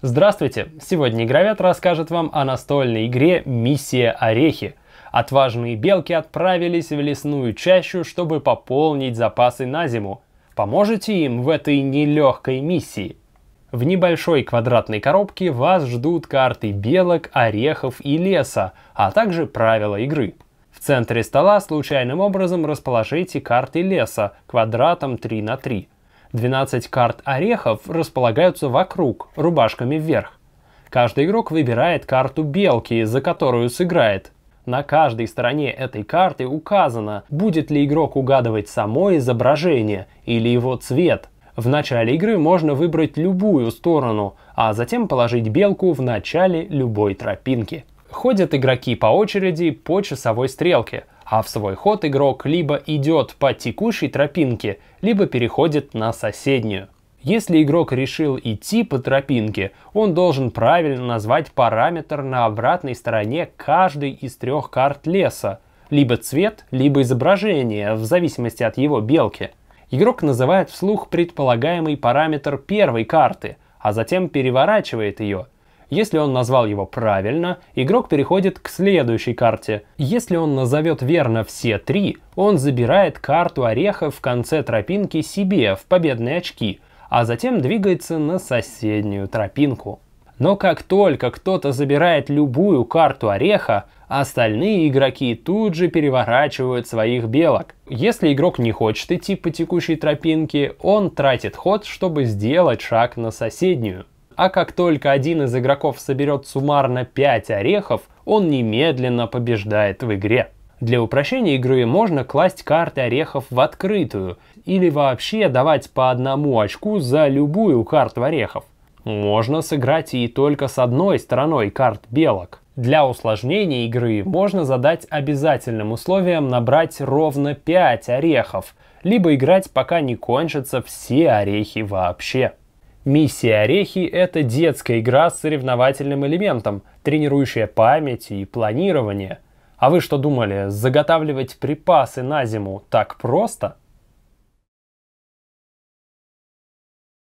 Здравствуйте! Сегодня Игровед расскажет вам о настольной игре «Миссия Орехи». Отважные белки отправились в лесную чащу, чтобы пополнить запасы на зиму. Поможете им в этой нелегкой миссии? В небольшой квадратной коробке вас ждут карты белок, орехов и леса, а также правила игры. В центре стола случайным образом расположите карты леса квадратом 3 на 3 12 карт орехов располагаются вокруг, рубашками вверх. Каждый игрок выбирает карту белки, за которую сыграет. На каждой стороне этой карты указано, будет ли игрок угадывать само изображение или его цвет. В начале игры можно выбрать любую сторону, а затем положить белку в начале любой тропинки. Ходят игроки по очереди по часовой стрелке – а в свой ход игрок либо идет по текущей тропинке, либо переходит на соседнюю. Если игрок решил идти по тропинке, он должен правильно назвать параметр на обратной стороне каждой из трех карт леса, либо цвет, либо изображение, в зависимости от его белки. Игрок называет вслух предполагаемый параметр первой карты, а затем переворачивает ее – если он назвал его правильно, игрок переходит к следующей карте. Если он назовет верно все три, он забирает карту ореха в конце тропинки себе в победные очки, а затем двигается на соседнюю тропинку. Но как только кто-то забирает любую карту ореха, остальные игроки тут же переворачивают своих белок. Если игрок не хочет идти по текущей тропинке, он тратит ход, чтобы сделать шаг на соседнюю а как только один из игроков соберет суммарно 5 орехов, он немедленно побеждает в игре. Для упрощения игры можно класть карты орехов в открытую или вообще давать по одному очку за любую карту орехов. Можно сыграть и только с одной стороной карт белок. Для усложнения игры можно задать обязательным условием набрать ровно 5 орехов, либо играть пока не кончатся все орехи вообще. Миссия «Орехи» — это детская игра с соревновательным элементом, тренирующая память и планирование. А вы что думали, заготавливать припасы на зиму так просто?